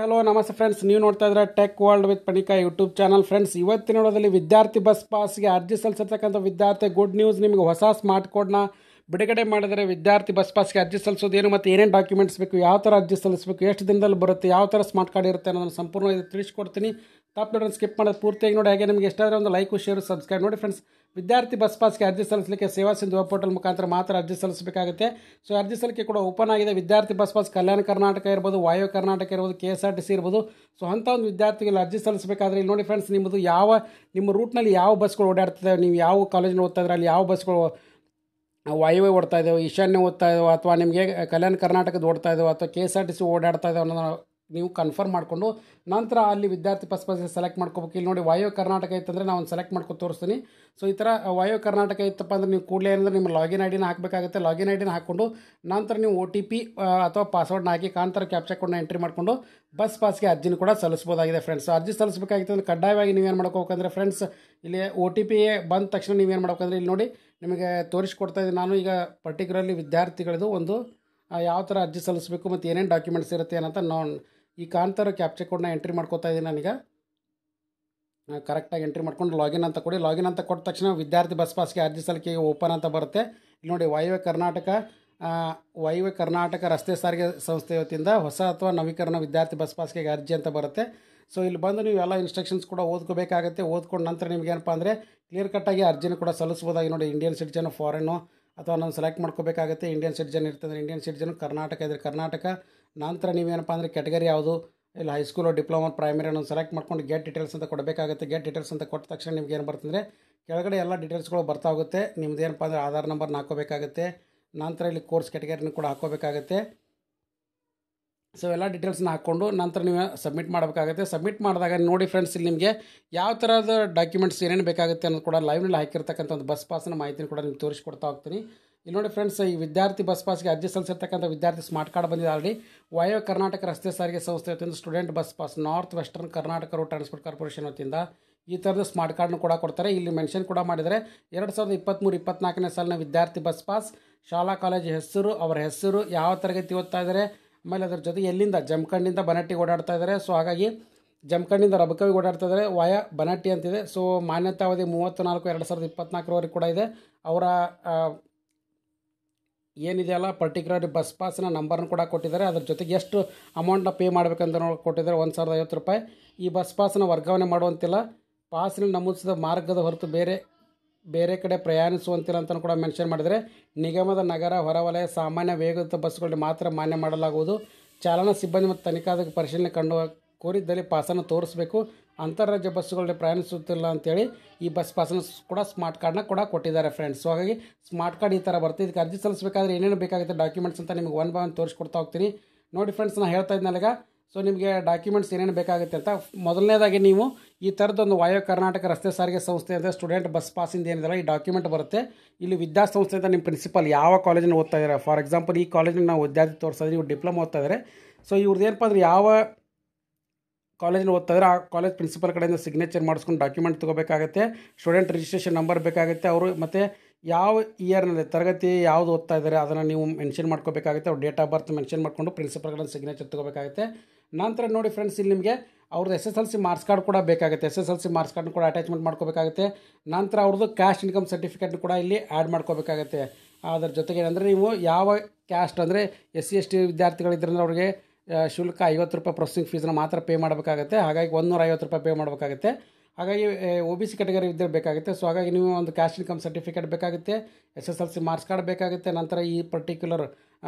hello ನಮಸ್ತೆ friends ನೀವು ನೋಡ್ತಾ ಇದ್ರೆ tech world with Panika YouTube channel friends ಇವತ್ತಿನ ನೋಡೋದಲ್ಲಿ ವಿದ್ಯಾರ್ಥಿ ಬಸ್ ಪಾಸ್ಗೆ ಅರ್ಜಿ ಸಲ್ಲಿಸಿರ್ತಕ್ಕಂಥ ವಿದ್ಯಾರ್ಥಿ ಗುಡ್ ನ್ಯೂಸ್ ನಿಮಗೆ ಹೊಸ ಸ್ಮಾರ್ಟ್ ಕೋಡ್ನ ಬಿಡುಗಡೆ ಮಾಡಿದರೆ ವಿದ್ಯಾರ್ಥಿ ಬಸ್ ಪಾಸ್ಗೆ ಅರ್ಜಿ ಸಲ್ಲಿಸೋದು ಏನು ಮತ್ತು ಏನೇನು ಡಾಕ್ಯುಮೆಂಟ್ಸ್ ಬೇಕು ಯಾವ ಥರ ಅರ್ಜಿ ಸಲ್ಲಿಸಬೇಕು ಎಷ್ಟು ದಿನದಲ್ಲಿ ಬರುತ್ತೆ ಯಾವ ಥರ ಸ್ಮಾರ್ಟ್ ಕಾರ್ಡ್ ಇರುತ್ತೆ ಅನ್ನೋದನ್ನು ಸಂಪೂರ್ಣವಾಗಿ ತಿಳಿಸ್ಕೊಡ್ತೀನಿ ಟಾಪ್ ನೋಡೋದು ಸ್ಕಿಪ್ ಮಾಡೋದು ಪೂರ್ತಿಯಾಗಿ ನೋಡಿ ಹಾಗೆ ನಿಮಗೆ ಎಷ್ಟಾದರೂ ಒಂದು ಲೈಕು ಶೇರ್ ಸಬ್ಸ್ಕ್ರೈಬ್ ನೋಡಿ ಫ್ರೆಂಡ್ಸ್ ವಿದ್ಯಾರ್ಥಿ ಬಸ್ ಪಾಸ್ಗೆ ಅರ್ಜಿ ಸಲ್ಲಿಸಲಿಕ್ಕೆ ಸೇವಾ ಸಿಂಧು ವೆಬ್ ಪೋರ್ಟಲ್ ಮುಖಾಂತರ ಮಾತ್ರ ಅರ್ಜಿ ಸಲ್ಲಿಸಬೇಕಾಗುತ್ತೆ ಸೊ ಅರ್ಜಿ ಸಲ್ಲಿಕೆ ಕೂಡ ಓಪನ್ ಆಗಿದೆ ವಿದ್ಯಾರ್ಥಿ ಬಸ್ ಪಾಸ್ ಕಲ್ಯಾಣ ಕರ್ನಾಟಕ ಇರ್ಬೋದು ವಾಯು ಕರ್ನಾಟಕ ಇರ್ಬೋದು K S R T C ಇರ್ಬೋದು ಸೊ ಅಂಥ ಒಂದು ವಿದ್ಯಾರ್ಥಿಗಳು ಅರ್ಜಿ ಸಲ್ಲಿಸಬೇಕಾದ್ರೆ ಇಲ್ಲಿ ನೋಡಿ ಫ್ರೆಂಡ್ಸ್ ನಿಮ್ಮದು ಯಾವ ನಿಮ್ಮ ರೂಟ್ನಲ್ಲಿ ಯಾವ ಬಸ್ಗಳು ಓಡಾಡ್ತದೆ ನೀವು ಯಾವ ಕಾಲೇಜಿನ ಓದ್ತಾ ಇದ್ರೆ ಅಲ್ಲಿ ಯಾವ ಬಸ್ಗಳು ವಾಯುವೆ ಓಡ್ತಾ ಇದ್ದಾವೆ ಈಶಾನ್ಯ ಓದ್ತಾ ಇದ್ದಾವೆ ಅಥವಾ ನಿಮಗೆ ಕಲ್ಯಾಣ ಕರ್ನಾಟಕದ ಓಡ್ತಾ ಇದ್ದಾವೆ ಅಥವಾ K S R T C ಓಡಾಡ್ತಾ ಇದ್ದಾವೆ ಅನ್ನೋದನ್ನು ನೀವು ಕನ್ಫರ್ಮ್ ಮಾಡಿಕೊಂಡು ನಂತರ ಅಲ್ಲಿ ವಿದ್ಯಾರ್ಥಿ ಪಸ್ ಸೆಲೆಕ್ಟ್ ಮಾಡ್ಕೋಬೇಕು ಇಲ್ಲಿ ನೋಡಿ ವಾಯು ಕರ್ನಾಟಕ ಇತ್ತಂದರೆ ಒಂದು ಸೆಲೆಕ್ಟ್ ಮಾಡ್ಕೊ ತೋರಿಸ್ತೀನಿ ಸೊ ಈ ಥರ ವಾಯು ಕರ್ನಾಟಕ ಇತ್ತಪ್ಪ ಅಂದರೆ ನೀವು ಕೂಡಲೇ ಏನಂದರೆ ನಿಮ್ಮ ಲಾಗಿನ್ ಐ ಡಿನ ಹಾಕಬೇಕಾಗುತ್ತೆ ಲಾಗಿನ್ ಐ ಡಿನ ಹಾಕ್ಕೊಂಡು ನಂತರ ನೀವು ಓ ಟಿ ಪಿ ಅಥವಾ ಪಾಸ್ವರ್ಡ್ನ ಹಾಕಿ ಕಾಂತರ ಕ್ಯಾಪ್ಚರ್ ಎಂಟ್ರಿ ಮಾಡಿಕೊಂಡು ಬಸ್ ಪಾಸ್ಗೆ ಅರ್ಜಿನ ಕೂಡ ಸಲ್ಲಿಸ್ಬೋದಾಗಿದೆ ಫ್ರೆಂಡ್ಸ್ ಅರ್ಜಿ ಸಲ್ಲಿಸಬೇಕಾಗಿತ್ತು ಅಂದರೆ ಕಡ್ಡಾಯವಾಗಿ ನೀವೇನು ಮಾಡ್ಕೋಬೇಕಂದ್ರೆ ಫ್ರೆಂಡ್ಸ್ ಇಲ್ಲಿ ಓ ಟಿ ಪಿ ಬಂದ ತಕ್ಷಣ ನೀವೇನು ಮಾಡ್ಬೇಕಂದ್ರೆ ಇಲ್ಲಿ ನೋಡಿ ನಿಮಗೆ ತೋರಿಸ್ಕೊಡ್ತಾ ಇದ್ದೀನಿ ನಾನು ಈಗ ಪರ್ಟಿಕ್ಯುಲರ್ಲಿ ವಿದ್ಯಾರ್ಥಿಗಳದು ಒಂದು ಯಾವ ಥರ ಅರ್ಜಿ ಸಲ್ಲಿಸಬೇಕು ಮತ್ತು ಏನೇನು ಡಾಕ್ಯುಮೆಂಟ್ಸ್ ಇರುತ್ತೆ ಏನಂತ ನಾನು ಈ ಕಾಣ್ತಾರೋ ಕ್ಯಾಪ್ಚರ್ ಕೋಡ್ನ ಎಂಟ್ರಿ ಮಾಡ್ಕೋತಾ ಇದ್ದೀನಿ ನನಗೆ ಕರೆಕ್ಟಾಗಿ ಎಂಟ್ರಿ ಮಾಡ್ಕೊಂಡು ಲಾಗಿನ್ ಅಂತ ಕೊಡಿ ಲಾಗಿನ್ ಅಂತ ಕೊಟ್ಟ ತಕ್ಷಣ ವಿದ್ಯಾರ್ಥಿ ಬಸ್ ಪಾಸ್ಗೆ ಅರ್ಜಿ ಸಲ್ಲಿಕೆ ಓಪನ್ ಅಂತ ಬರುತ್ತೆ ಇಲ್ಲಿ ನೋಡಿ ವಾಯುವ್ಯ ಕರ್ನಾಟಕ ವಾಯುವ್ಯ ಕರ್ನಾಟಕ ರಸ್ತೆ ಸಾರಿಗೆ ಸಂಸ್ಥೆ ವತಿಯಿಂದ ಹೊಸ ಅಥವಾ ನವೀಕರಣ ವಿದ್ಯಾರ್ಥಿ ಬಸ್ ಪಾಸ್ಗೆ ಅರ್ಜಿ ಅಂತ ಬರುತ್ತೆ ಸೊ ಇಲ್ಲಿ ಬಂದು ನೀವು ಎಲ್ಲ ಇನ್ಸ್ಟ್ರಕ್ಷನ್ಸ್ ಕೂಡ ಓದ್ಕೋಬೇಕಾಗುತ್ತೆ ಓದ್ಕೊಂಡು ನಂತರ ನಿಮಗೇನಪ್ಪ ಅಂದರೆ ಕ್ಲಿಯರ್ ಕಟ್ಟಾಗಿ ಅರ್ಜಿನ ಕೂಡ ಸಲ್ಲಿಸ್ಬೋದಾಗಿ ನೋಡಿ ಇಂಡಿಯನ್ ಸಿಟಿಜನ್ ಫಾರಿನ್ನು ಅಥವಾ ನಾನು ಸೆಲೆಕ್ಟ್ ಮಾಡ್ಕೋಬೇಕಾಗುತ್ತೆ ಇಂಡಿಯನ್ ಸಿಟಿಜನ್ ಇರ್ತಂದ್ರೆ ಇಂಡಿಯನ್ ಸಿಟಿಜನ್ ಕರ್ನಾಟಕ ಇದ್ರೆ ಕರ್ನಾಟಕ ನಂತರ ನೀವೇನಪ್ಪ ಅಂದರೆ ಕ್ಯಾಟಗರಿ ಯಾವುದು ಇಲ್ಲ ಹೈಸ್ಕೂಲು ಡಿಪ್ಲೊಮಾ ಪ್ರೈಮರಿ ನಾನು ಸೆಲೆಕ್ಟ್ ಮಾಡ್ಕೊಂಡು ಗೆಟ್ ಡೀಟೇಲ್ಸ್ ಅಂತ ಕೊಡಬೇಕಾಗುತ್ತೆ ಗೆಟ್ ಡೀಟೇಲ್ಸ್ ಅಂತ ಕೊಟ್ಟ ತಕ್ಷಣ ನಿಮ್ಗೆ ಏನು ಬರ್ತಂದರೆ ಕೆಳಗಡೆ ಎಲ್ಲ ಡೀಟೇಲ್ಸ್ಗಳು ಬರ್ತಾ ಹೋಗುತ್ತೆ ನಿಮ್ದು ಏನಪ್ಪ ಅಂದರೆ ಆಧಾರ್ ನಂಬರ್ನ ಹಾಕೋಬೇಕಾಗುತ್ತೆ ನಂತರ ಇಲ್ಲಿ ಕೋರ್ಸ್ ಕ್ಯಾಟಗರಿನ ಕೂಡ ಹಾಕೋಬೇಕಾಗುತ್ತೆ ಸೊ ಎಲ್ಲ ಡೀಟೇಲ್ಸ್ನ ಹಾಕ್ಕೊಂಡು ನಂತರ ನೀವು ಸಬ್ಮಿಟ್ ಮಾಡಬೇಕಾಗುತ್ತೆ ಸಬ್ಮಿಟ್ ಮಾಡಿದಾಗ ನೋಡಿ ಫ್ರೆಂಡ್ಸ್ ಇಲ್ಲಿ ನಿಮಗೆ ಯಾವ ಥರದ ಡಾಕ್ಯುಮೆಂಟ್ಸ್ ಏನೇನು ಬೇಕಾಗುತ್ತೆ ಅನ್ನೋದು ಕೂಡ ಲೈವ್ನಲ್ಲಿ ಹಾಕಿರ್ತಕ್ಕಂಥ ಒಂದು ಬಸ್ ಪಾಸ್ನ ಮಾಹಿತಿನ ಕೂಡ ನಿಮ್ಗೆ ತೋರಿಸ್ಕೊಡ್ತಾ ಹೋಗ್ತೀನಿ ಇಲ್ಲಿ ನೋಡಿ ಫ್ರೆಂಡ್ಸ್ ಈ ವಿದ್ಯಾರ್ಥಿ ಬಸ್ ಪಾಸ್ಗೆ ಅರ್ಜಿ ಸಲ್ಲಿಸಿರ್ತಕ್ಕಂಥ ವಿದ್ಯಾರ್ಥಿ ಸ್ಮಾರ್ಟ್ ಕಾರ್ಡ್ ಬಂದಿದೆ ಆಲ್ರೆಡಿ ವಾಯೋ ಕರ್ನಾಟಕ ರಸ್ತೆ ಸಾರಿಗೆ ಸಂಸ್ಥೆ ವತಿಯಿಂದ student bus pass north western Karnataka road transport corporation ವತಿಯಿಂದ ಈ ಥರದ ಸ್ಮಾರ್ಟ್ ಕಾರ್ಡ್ನ ಕೂಡ ಕೊಡ್ತಾರೆ ಇಲ್ಲಿ ಮೆನ್ಷನ್ ಕೂಡ ಮಾಡಿದರೆ ಎರಡು ಸಾವಿರದ ಇಪ್ಪತ್ತ್ಮೂರು ಇಪ್ಪತ್ತ್ನಾಲ್ಕನೇ ಸಾಲಿನ ವಿದ್ಯಾರ್ಥಿ ಬಸ್ ಪಾಸ್ ಶಾಲಾ ಕಾಲೇಜ್ ಹೆಸರು ಅವರ ಹೆಸರು ಯಾವ ತರಗತಿ ಓದ್ತಾ ಇದ್ದಾರೆ ಆಮೇಲೆ ಅದ್ರ ಜೊತೆ ಎಲ್ಲಿಂದ ಜಮಖಂಡಿಂದ ಬನಟ್ಟಿ ಓಡಾಡ್ತಾ ಇದ್ದಾರೆ ಸೊ ಹಾಗಾಗಿ ಜಮಖಂಡಿಂದ ರಬಕವಿಗೆ ಓಡಾಡ್ತಾ ಇದ್ದಾರೆ ವಾಯ ಬನಟ್ಟಿ ಅಂತಿದೆ ಸೊ ಮಾನ್ಯತಾವಧಿ ಮೂವತ್ತು ನಾಲ್ಕು ಎರಡು ಸಾವಿರದ ಇಪ್ಪತ್ನಾಲ್ಕರವರೆಗೆ ಕೂಡ ಇದೆ ಅವರ ಏನಿದೆಯಲ್ಲ ಪರ್ಟಿಕ್ಯುಲರ್ ಬಸ್ ಪಾಸಿನ ನಂಬರ್ನ ಕೂಡ ಕೊಟ್ಟಿದ್ದಾರೆ ಅದ್ರ ಜೊತೆಗೆ ಎಷ್ಟು ಅಮೌಂಟನ್ನ ಪೇ ಮಾಡಬೇಕಂತ ಕೊಟ್ಟಿದ್ದಾರೆ ಒಂದು ಸಾವಿರದ ಐವತ್ತು ರೂಪಾಯಿ ಈ ಬಸ್ ಪಾಸನ್ನು ವರ್ಗಾವಣೆ ಮಾಡುವಂತಿಲ್ಲ ಪಾಸಿನಲ್ಲಿ ನಮೂದಿಸಿದ ಮಾರ್ಗದ ಹೊರತು ಬೇರೆ ಬೇರೆ ಕಡೆ ಪ್ರಯಾಣಿಸುವಂತಿಲ್ಲ ಅಂತಲೂ ಕೂಡ ಮೆನ್ಷನ್ ಮಾಡಿದರೆ ನಿಗಮದ ನಗರ ಹೊರವಲಯ ಸಾಮಾನ್ಯ ವೇಗದ ಬಸ್ಗಳಲ್ಲಿ ಮಾತ್ರ ಮಾನ್ಯ ಮಾಡಲಾಗುವುದು ಚಾಲನಾ ಸಿಬ್ಬಂದಿ ಮತ್ತು ತನಿಖಾದ ಪರಿಶೀಲನೆ ಕಂಡು ಕೋರಿದ್ದಲ್ಲಿ ಪಾಸನ್ನು ತೋರಿಸಬೇಕು ಅಂತಾರಾಜ್ಯ ಬಸ್ಸುಗಳಲ್ಲಿ ಪ್ರಯಾಣಿಸುತ್ತಿಲ್ಲ ಅಂತೇಳಿ ಈ ಬಸ್ ಪಾಸನ್ನು ಕೂಡ ಸ್ಮಾರ್ಟ್ ಕಾರ್ಡ್ನ ಕೂಡ ಕೊಟ್ಟಿದ್ದಾರೆ ಫ್ರೆಂಡ್ಸ್ ಹಾಗಾಗಿ ಸ್ಮಾರ್ಟ್ ಕಾರ್ಡ್ ಈ ಥರ ಬರ್ತದೆ ಅರ್ಜಿ ಸಲ್ಲಿಸಬೇಕಾದ್ರೆ ಏನೇನು ಬೇಕಾಗುತ್ತೆ ಡಾಕ್ಯುಮೆಂಟ್ಸ್ ಅಂತ ನಿಮಗೆ ಒನ್ ಬೈ ಒನ್ ತೋರಿಸ್ಕೊಡ್ತಾ ಹೋಗ್ತೀನಿ ನೋಡಿ ಫ್ರೆಂಡ್ಸ್ ನಾನು ಹೇಳ್ತಾ ಇದ್ನಲ್ಲಾಗ ಸೊ ನಿಮಗೆ ಡಾಕ್ಯುಮೆಂಟ್ಸ್ ಏನೇನು ಬೇಕಾಗುತ್ತೆ ಅಂತ ಮೊದಲನೇದಾಗಿ ನೀವು ಈ ಥರದೊಂದು ವಾಯು ಕರ್ನಾಟಕ ರಸ್ತೆ ಸಾರಿಗೆ ಸಂಸ್ಥೆ ಅಂದರೆ ಸ್ಟೂಡೆಂಟ್ ಬಸ್ ಪಾಸಿಂದ ಏನಿದೆಲ್ಲ ಈ ಡಾಕ್ಯುಮೆಂಟ್ ಬರುತ್ತೆ ಇಲ್ಲಿ ವಿದ್ಯಾಸಂಸ್ಥೆ ಅಂತ ನಿಮ್ಮ ಪ್ರಿನ್ಸಿಪಲ್ ಯಾವ ಕಾಲೇಜಿನ ಓದ್ತಾ ಇದ್ದಾರೆ ಫಾರ್ ಎಕ್ಸಾಂಪಲ್ ಈ ಕಾಲೇಜಿನ ನಾವು ವಿದ್ಯಾರ್ಥಿ ತೋರಿಸಿದ್ರೆ ಇವ್ರು ಡಿಪ್ಲೊಮಾ ಓದ್ತಾ ಇದ್ದಾರೆ ಸೊ ಇವ್ರದ್ದು ಏನಪ್ಪ ಅಂದ್ರೆ ಯಾವ ಕಾಲೇಜಿನ ಓದ್ತಾ ಇದ್ದಾರೆ ಆ ಕಾಲೇಜ್ ಪ್ರಿನ್ಸಿಪಲ್ ಕಡೆಯಿಂದ ಸಿಗ್ನೇಚರ್ ಮಾಡಿಸ್ಕೊಂಡು ಡಾಕ್ಯುಮೆಂಟ್ ತೊಗೋಬೇಕಾಗುತ್ತೆ ಸ್ಟೂಡೆಂಟ್ ರಿಜಿಸ್ಟ್ರೇಷನ್ ನಂಬರ್ ಬೇಕಾಗುತ್ತೆ ಅವರು ಮತ್ತು ಯಾವ ಇಯರ್ನಲ್ಲಿ ತರಗತಿ ಯಾವ್ದು ಓದ್ತಾ ಇದ್ದಾರೆ ಅದನ್ನು ನೀವು ಮೆನ್ಷನ್ ಮಾಡ್ಕೋಬೇಕಾಗುತ್ತೆ ಅವ್ರು ಡೇಟ್ ಆಫ್ ಬರ್ತ್ ಮೆನ್ಷನ್ ಮಾಡಿಕೊಂಡು ಪ್ರಿನ್ಸಿಪಲ್ ಕಡೆಯಿಂದ ಸಿಗ್ನೇಚರ್ ತೊಗೋಬೇಕಾಗುತ್ತೆ ನಂತರ ನೋಡಿ ಫ್ರೆಂಡ್ಸ್ ಇಲ್ಲಿ ನಿಮಗೆ ಅವ್ರದ್ದು S S L C marks card ಕೂಡ ಬೇಕಾಗುತ್ತೆ S S L C marks ಕಾರ್ಡ್ನ ಕೂಡ ಅಟ್ಯಾಚ್ಮೆಂಟ್ ಮಾಡ್ಕೋಬೇಕಾಗುತ್ತೆ ನಂತರ ಅವ್ರದ್ದು ಕ್ಯಾಸ್ಟ್ ಇನ್ಕಮ್ ಸರ್ಟಿಫಿಕೇಟ್ನ ಕೂಡ ಇಲ್ಲಿ ಆ್ಯಡ್ ಮಾಡ್ಕೋಬೇಕಾಗುತ್ತೆ ಅದರ ಜೊತೆಗೆ ಏನಂದರೆ ನೀವು ಯಾವ ಕ್ಯಾಸ್ಟ್ ಅಂದರೆ ಎಸ್ ಸಿ ಎಸ್ ಟಿ ವಿದ್ಯಾರ್ಥಿಗಳಿದ್ರಂದ್ರೆ ಅವ್ರಿಗೆ ಶುಲ್ಕ ಐವತ್ತು ರೂಪಾಯಿ ಪ್ರೊಸೆಸಿಂಗ್ ಫೀಸನ್ನ ಮಾತ್ರ ಪೇ ಮಾಡಬೇಕಾಗುತ್ತೆ ಹಾಗಾಗಿ ಒಂದೂರ ಐವತ್ತು ರೂಪಾಯಿ ಪೇ ಮಾಡಬೇಕಾಗುತ್ತೆ ಹಾಗಾಗಿ ಒ ಬಿ ಸಿ ಕ್ಯಾಟಗರಿ ಇದ್ದರೆ ಬೇಕಾಗುತ್ತೆ ಸೊ ಹಾಗಾಗಿ ನೀವು ಒಂದು ಕ್ಯಾಶ್ ಇನ್ಕಮ್ ಸರ್ಟಿಫಿಕೇಟ್ ಬೇಕಾಗುತ್ತೆ S S L C marks card ಬೇಕಾಗುತ್ತೆ ನಂತರ ಈ ಪರ್ಟಿಕ್ಯುಲರ್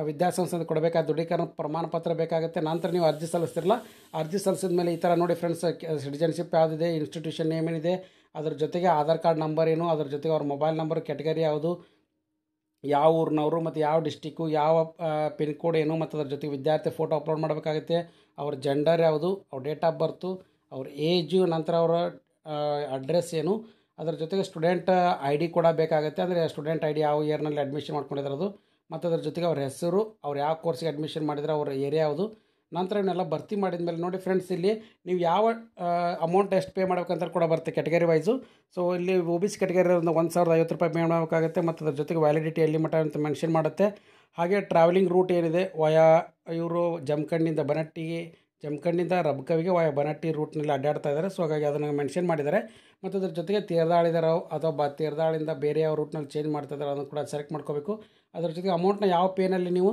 ವಿದ್ಯಾಸಂಸ್ಥೆ ಕೊಡಬೇಕಾದ ದೃಢೀಕರಣ ಪ್ರಮಾಣ ಪತ್ರ ಬೇಕಾಗುತ್ತೆ ನಂತರ ನೀವು ಅರ್ಜಿ ಸಲ್ಲಿಸ್ತಿರಲ್ಲ ಅರ್ಜಿ ಸಲ್ಲಿಸಿದ ಮೇಲೆ ಈ ಥರ ನೋಡಿ ಫ್ರೆಂಡ್ಸ್ ಸಿಟಿಜನ್ಶಿಪ್ ಯಾವುದಿದೆ ಇನ್ಸ್ಟಿಟ್ಯೂಷನ್ ನೇಮ್ ಏನಿದೆ ಅದ್ರ ಜೊತೆಗೆ ಆಧಾರ್ ಕಾರ್ಡ್ ನಂಬರ್ ಏನು ಅದ್ರ ಜೊತೆಗೆ ಅವ್ರ ಮೊಬೈಲ್ ನಂಬರ್ ಕ್ಯಾಟಗರಿ ಯಾವುದು ಯಾವ ಊರಿನವರು ಮತ್ತು ಯಾವ ಡಿಸ್ಟಿಕ್ಕು ಯಾವ ಪಿನ್ ಕೋಡ್ ಏನು ಮತ್ತು ಅದ್ರ ಜೊತೆಗೆ ವಿದ್ಯಾರ್ಥಿ ಫೋಟೋ ಅಪ್ಲೋಡ್ ಮಾಡಬೇಕಾಗುತ್ತೆ ಅವ್ರ ಜೆಂಡರ್ ಯಾವುದು ಅವ್ರ ಡೇಟ್ ಆಫ್ ಬರ್ತು ಅವ್ರ ಏಜು ನಂತರ ಅವರ ಅಡ್ರೆಸ್ ಏನು ಅದ್ರ ಜೊತೆಗೆ ಸ್ಟೂಡೆಂಟ್ ಐ ಡಿ ಕೂಡ ಬೇಕಾಗುತ್ತೆ ಅಂದರೆ ಸ್ಟೂಡೆಂಟ್ ಐ ಡಿ ಯಾವ ಇಯರ್ನಲ್ಲಿ ಅಡ್ಮಿಷನ್ ಅದು ಮತ್ತು ಅದ್ರ ಜೊತೆಗೆ ಅವ್ರ ಹೆಸರು ಅವ್ರು ಯಾವ ಕೋರ್ಸಿಗೆ ಅಡ್ಮಿಷನ್ ಮಾಡಿದ್ರೆ ಅವ್ರ ಏರಿಯಾ ಯಾವುದು ನಂತರ ಇವನ್ನೆಲ್ಲ ಭರ್ತಿ ಮಾಡಿದ ಮೇಲೆ ನೋಡಿ ಫ್ರೆಂಡ್ಸ್ ಇಲ್ಲಿ ನೀವು ಯಾವ ಅಮೌಂಟ್ ಎಷ್ಟು ಪೇ ಮಾಡ್ಬೇಕಂತ ಕೂಡ ಬರುತ್ತೆ ಕ್ಯಾಟಗರಿ ವೈಸು ಸೊ ಇಲ್ಲಿ ಒ ಬಿ ಸಿ ಕ್ಯಾಟಗರಿ ಒಂದು ಸಾವಿರದ ಐವತ್ತು ರೂಪಾಯಿ ಪೇ ಮಾಡಬೇಕಾಗುತ್ತೆ ಮತ್ತು ಅದ್ರ ಜೊತೆಗೆ ವ್ಯಾಲಿಡಿಟಿ ಎಲ್ಲಿ ಮಟ್ಟ ಅಂತ ಮೆನ್ಷನ್ ಮಾಡುತ್ತೆ ಹಾಗೆ ಟ್ರಾವೆಲಿಂಗ್ ರೂಟ್ ಏನಿದೆ ವಯಾ ಇವರು ಜಮಖಂಡಿಂದ ಬನಟ್ಟಿಗೆ ಜಮಖಂಡಿಂದ ರಬ್ಕವಿಗೆ ವಯ ಬನಟ್ಟಿ ರೂಟ್ನಲ್ಲಿ ಅಡ್ಡಾಡ್ತಾ ಇದ್ದಾರೆ ಸೊ ಹಾಗಾಗಿ ಅದನ್ನು ಮೆನ್ಷನ್ ಮಾಡಿದ್ದಾರೆ ಮತ್ತು ಅದ್ರ ಜೊತೆಗೆ ತೀರ್ದಾಳಿದಾರೋ ಅಥವಾ ಬ ತೀರ್ದಾಳಿಂದ ಬೇರೆ ಯಾವ ರೂಟ್ನಲ್ಲಿ ಚೇಂಜ್ ಮಾಡ್ತಾ ಇದ್ದಾರೆ ಅದನ್ನು ಕೂಡ ಸೆಲೆಕ್ಟ್ ಮಾಡ್ಕೋಬೇಕು ಅದ್ರ ಜೊತೆಗೆ ಅಮೌಂಟ್ನ ಯಾವ ಪೇನಲ್ಲಿ ನೀವು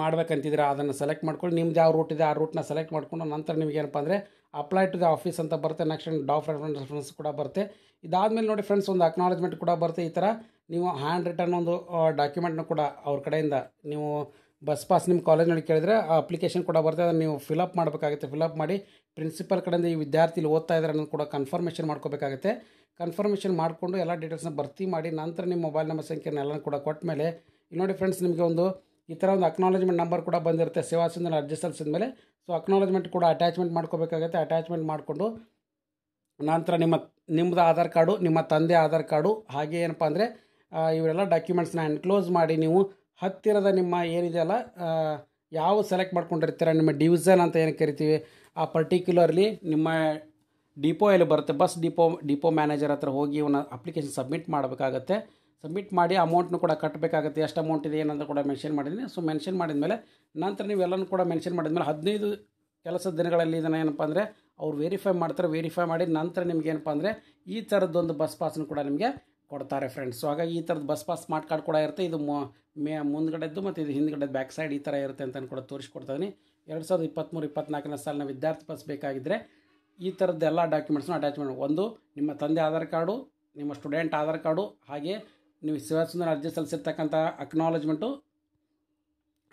ಮಾಡ್ಬೇಕಂತಿದ್ದೀರಾ ಅದನ್ನು ಸೆಲೆಕ್ಟ್ ಮಾಡ್ಕೊಂಡು ನಿಮ್ದು ಯಾವ ರೂಟ್ ಇದೆ ಆ ರೂಟ್ನ ಸೆಲೆಕ್ಟ್ ಮಾಡಿಕೊಂಡು ನಂತರ ನಿಮಗೇನಪ್ಪ ಅಂದರೆ ಅಪ್ಲೈ ಟು ದ ಆಫೀಸ್ ಅಂತ ಬರುತ್ತೆ ನೆಕ್ಸ್ಟ್ ಡಾಫ್ ರೆಫರೆನ್ಸ್ ರೆಫರೆನ್ಸ್ ಕೂಡ ಬರುತ್ತೆ ಇದಾದಮೇಲೆ ನೋಡಿ ಫ್ರೆಂಡ್ಸ್ ಒಂದು ಅಕ್ನಾಲಜ್ಮೆಂಟ್ ಕೂಡ ಬರುತ್ತೆ ಈ ಥರ ನೀವು ಹ್ಯಾಂಡ್ ರಿಟರ್ನ್ ಒಂದು ಡಾಕ್ಯುಮೆಂಟ್ನ ಕೂಡ ಅವ್ರ ಕಡೆಯಿಂದ ನೀವು ಬಸ್ ಪಾಸ್ ನಿಮ್ಮ ಕಾಲೇಜ್ನಲ್ಲಿ ಕೇಳಿದರೆ ಆ ಅಪ್ಲಿಕೇಶನ್ ಕೂಡ ಬರುತ್ತೆ ಅದನ್ನು ನೀವು ಫಿಲಪ್ ಮಾಡಬೇಕಾಗುತ್ತೆ ಫಿಲಪ್ ಮಾಡಿ ಪ್ರಿನ್ಸಿಪಲ್ ಕಡೆಯಿಂದ ಈ ವಿದ್ಯಾರ್ಥಿ ಇಲ್ಲಿ ಓದ್ತಾ ಇದ್ದಾರೆ ಅನ್ನೋದು ಕೂಡ ಕನ್ಫರ್ಮೇಷನ್ ಮಾಡ್ಕೋಬೇಕಾಗುತ್ತೆ ಕನ್ಫರ್ಮೇಷನ್ ಮಾಡಿಕೊಂಡು ಎಲ್ಲ ಡೀಟೇಲ್ಸ್ನ ಭರ್ತಿ ಮಾಡಿ ನಂತರ ನಿಮ್ಮ ಮೊಬೈಲ್ ನಂಬರ್ ಸಂಖ್ಯೆನ ಎಲ್ಲ ಕೂಡ ಕೊಟ್ಟ ಮೇಲೆ ನೋಡಿ ಫ್ರೆಂಡ್ಸ್ ನಿಮಗೆ ಒಂದು ಈ ಥರ ಒಂದು ಅಕ್ನಾಲಜ್ಮೆಂಟ್ ನಂಬರ್ ಕೂಡ ಬಂದಿರುತ್ತೆ ಸೇವಾ ಸಿಂಧನ ಅರ್ಜಿ ಸಲ್ಲಿಸಿದ ಮೇಲೆ ಸೊ ಅಕ್ನಾಲಜ್ಮೆಂಟ್ ಕೂಡ ಅಟ್ಯಾಚ್ಮೆಂಟ್ ಮಾಡ್ಕೋಬೇಕಾಗುತ್ತೆ ಅಟ್ಯಾಚ್ಮೆಂಟ್ ಮಾಡಿಕೊಂಡು ನಂತರ ನಿಮ್ಮ ನಿಮ್ಮದು ಆಧಾರ್ ಕಾರ್ಡು ನಿಮ್ಮ ತಂದೆ ಆಧಾರ್ ಕಾರ್ಡು ಹಾಗೆ ಏನಪ್ಪ ಅಂದರೆ ಇವರೆಲ್ಲ ಡಾಕ್ಯುಮೆಂಟ್ಸ್ನ ಎನ್ಕ್ಲೋಸ್ ಮಾಡಿ ನೀವು ಹತ್ತಿರದ ನಿಮ್ಮ ಏನಿದೆಯಲ್ಲ ಯಾವ ಸೆಲೆಕ್ಟ್ ಮಾಡ್ಕೊಂಡಿರ್ತೀರ ನಿಮ್ಮ ಡಿವಿಷನ್ ಅಂತ ಏನು ಕರಿತೀವಿ ಆ ಪರ್ಟಿಕ್ಯುಲರ್ಲಿ ನಿಮ್ಮ ಡಿಪೋ ಎಲ್ಲಿ ಬರುತ್ತೆ ಬಸ್ ಡಿಪೋ ಡಿಪೋ ಮ್ಯಾನೇಜರ್ ಹತ್ರ ಹೋಗಿ ಅವ್ನ ಅಪ್ಲಿಕೇಶನ್ ಸಬ್ಮಿಟ್ ಮಾಡಬೇಕಾಗತ್ತೆ ಸಬ್ಮಿಟ್ ಮಾಡಿ ಅಮೌಂಟ್ನು ಕೂಡ ಕಟ್ಟಬೇಕಾಗುತ್ತೆ ಎಷ್ಟು ಅಮೌಂಟ್ ಇದೆ ಏನಂತ ಕೂಡ ಮೆನ್ಷನ್ ಮಾಡಿದ್ದೀನಿ ಸೊ ಮೆನ್ಷನ್ ಮಾಡಿದ್ಮೇಲೆ ನಂತರ ನೀವೆಲ್ಲನೂ ಕೂಡ ಮೆನ್ಷನ್ ಮಾಡಿದ್ಮೇಲೆ ಹದಿನೈದು ಕೆಲಸದ ದಿನಗಳಲ್ಲಿ ಇದನ್ನು ಏನಪ್ಪ ಅಂದರೆ ಅವ್ರು ವೆರಿಫೈ ಮಾಡ್ತಾರೆ ವೆರಿಫೈ ಮಾಡಿ ನಂತರ ನಿಮಗೇನಪ್ಪ ಅಂದರೆ ಈ ಥರದ್ದೊಂದು ಬಸ್ ಪಾಸ್ನು ಕೂಡ ನಿಮಗೆ ಕೊಡ್ತಾರೆ ಫ್ರೆಂಡ್ಸ್ ಸೊ ಹಾಗಾಗಿ ಈ ಥರದ ಬಸ್ ಪಾಸ್ ಸ್ಮಾರ್ಟ್ ಕಾರ್ಡ್ ಕೂಡ ಇರುತ್ತೆ ಇದು ಮೇ ಮುಂದ್ಗಡೆದ್ದು ಮತ್ತು ಇದು ಹಿಂದ್ಗಡೆ ಬ್ಯಾಕ್ ಸೈಡ್ ಈ ಥರ ಇರುತ್ತೆ ಅಂತ ಕೂಡ ತೋರಿಸ್ಕೊಡ್ತಾ ಎರಡು ಸಾವಿರದ ಇಪ್ಪತ್ತ್ಮೂರು ಇಪ್ಪತ್ನಾಲ್ಕನೇ ಸಾಲಿನ ವಿದ್ಯಾರ್ಥಿ ಬಸ್ ಬೇಕಾಗಿದ್ದರೆ ಈ ಥರದ್ದು ಎಲ್ಲ ಡಾಕ್ಯುಮೆಂಟ್ಸ್ನ ಅಟ್ಯಾಚ್ ಮಾಡಿ ಒಂದು ನಿಮ್ಮ ತಂದೆ ಆಧಾರ್ ಕಾರ್ಡು ನಿಮ್ಮ ಸ್ಟೂಡೆಂಟ್ ಆಧಾರ್ ಕಾರ್ಡು ಹಾಗೆ ನೀವು ಸುಂದರ ಅರ್ಜಿ ಸಲ್ಲಿಸಿರ್ತಕ್ಕಂಥ ಅಕ್ನಾಲಜ್ಮೆಂಟು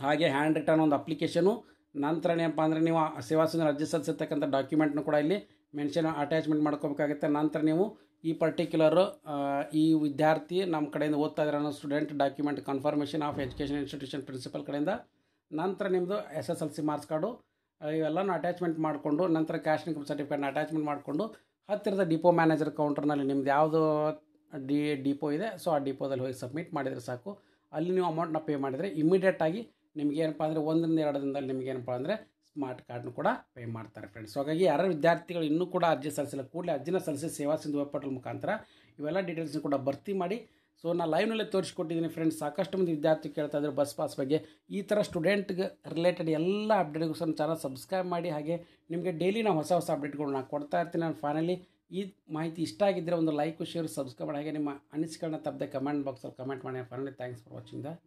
ಹಾಗೆ ಹ್ಯಾಂಡ್ ರಿಟರ್ನ್ ಒಂದು ಅಪ್ಲಿಕೇಶನು ನಂತರ ಏನಪ್ಪ ಅಂದರೆ ನೀವು ಸುಂದರ ಅರ್ಜಿ ಸಲ್ಲಿಸಿರ್ತಕ್ಕಂಥ ಡಾಕ್ಯುಮೆಂಟ್ನು ಕೂಡ ಇಲ್ಲಿ ಮೆನ್ಷನ್ ಅಟ್ಯಾಚ್ಮೆಂಟ್ ಮಾಡ್ಕೋಬೇಕಾಗುತ್ತೆ ನಂತರ ನೀವು ಈ ಪರ್ಟಿಕ್ಯುಲರು ಈ ವಿದ್ಯಾರ್ಥಿ ನಮ್ಮ ಕಡೆಯಿಂದ ಓದ್ತಾ ಇದ್ದಾರೆ ಅನ್ನೋ student document confirmation of education institution principal ಕಡೆಯಿಂದ ನಂತರ ನಿಮ್ಮದು S S L C marks card ಇವೆಲ್ಲನೂ ಅಟ್ಯಾಚ್ಮೆಂಟ್ ಮಾಡಿಕೊಂಡು ನಂತರ ಕ್ಯಾಶ್ ಇನ್ಕಮ್ ಸರ್ಟಿಫಿಕೇಟ್ನ ಅಟ್ಯಾಚ್ಮೆಂಟ್ ಮಾಡಿಕೊಂಡು ಹತ್ತಿರದ ಡಿಪೋ ಮ್ಯಾನೇಜರ್ ಕೌಂಟರ್ನಲ್ಲಿ ನಿಮ್ದು ಯಾವುದು ಡಿ ಡಿಪೋ ಇದೆ ಸೊ ಆ ಡಿಪೋದಲ್ಲಿ ಹೋಗಿ ಸಬ್ಮಿಟ್ ಮಾಡಿದರೆ ಸಾಕು ಅಲ್ಲಿ ನೀವು ಅಮೌಂಟ್ನ ಪೇ ಮಾಡಿದರೆ ಇಮಿಡಿಯೇಟಾಗಿ ನಿಮಗೇನಪ್ಪ ಅಂದರೆ ಒಂದರಿಂದ ಎರಡು ದಿನದಲ್ಲಿ ನಿಮಗೇನಪ್ಪ ಅಂದರೆ ಸ್ಮಾರ್ಟ್ ಕಾರ್ಡ್ನ ಕೂಡ ಪೇ ಮಾಡ್ತಾರೆ ಫ್ರೆಂಡ್ಸ್ ಹಾಗಾಗಿ ಯಾರು ವಿದ್ಯಾರ್ಥಿಗಳು ಇನ್ನೂ ಕೂಡ ಅರ್ಜಿ ಸಲ್ಲಿಸಿಲ್ಲ ಕೂಡಲೇ ಅರ್ಜಿನ ಸಲ್ಲಿಸಿ ಸೇವಾ ಸಿಂಧು ವೆಬ್ ಪೋರ್ಟಲ್ ಮುಖಾಂತರ ಇವೆಲ್ಲ ಡೀಟೇಲ್ಸ್ನ ಕೂಡ ಭರ್ತಿ ಮಾಡಿ ಸೊ ನಾನು ಲೈವ್ನಲ್ಲೇ ತೋರಿಸಿಕೊಟ್ಟಿದ್ದೀನಿ ಫ್ರೆಂಡ್ಸ್ ಸಾಕಷ್ಟು ಮಂದಿ ವಿದ್ಯಾರ್ಥಿ ಕೇಳ್ತಾ ಇದ್ದಾರೆ ಬಸ್ ಪಾಸ್ ಬಗ್ಗೆ ಈ ಥರ ಸ್ಟೂಡೆಂಟ್ಗೆ ರಿಲೇಟೆಡ್ ಎಲ್ಲ ಅಪ್ಡೇಟ್ಗೂ ಸಹ ಚಾನಲ್ ಸಬ್ಸ್ಕ್ರೈಬ್ ಮಾಡಿ ಹಾಗೆ ನಿಮಗೆ ಡೈಲಿ ನಾನು ಹೊಸ ಹೊಸ ಅಪ್ಡೇಟ್ಗಳನ್ನ ಕೊಡ್ತಾ ಇರ್ತೀನಿ ನಾನು ಫೈನಲಿ ಈ ಮಾಹಿತಿ ಇಷ್ಟ ಆಗಿದ್ದರೆ ಒಂದು ಲೈಕು ಶೇರ್ ಸಬ್ಸ್ಕ್ರೈಬ್ ಮಾಡಿ ಹಾಗೆ ನಿಮ್ಮ ಅನಿಸಿಕೆಗಳನ್ನ ತಪ್ಪದೆ ಕಮೆಂಟ್ ಬಾಕ್ಸಲ್ಲಿ ಕಮೆಂಟ್ ಮಾಡಿ finally thanks for watching the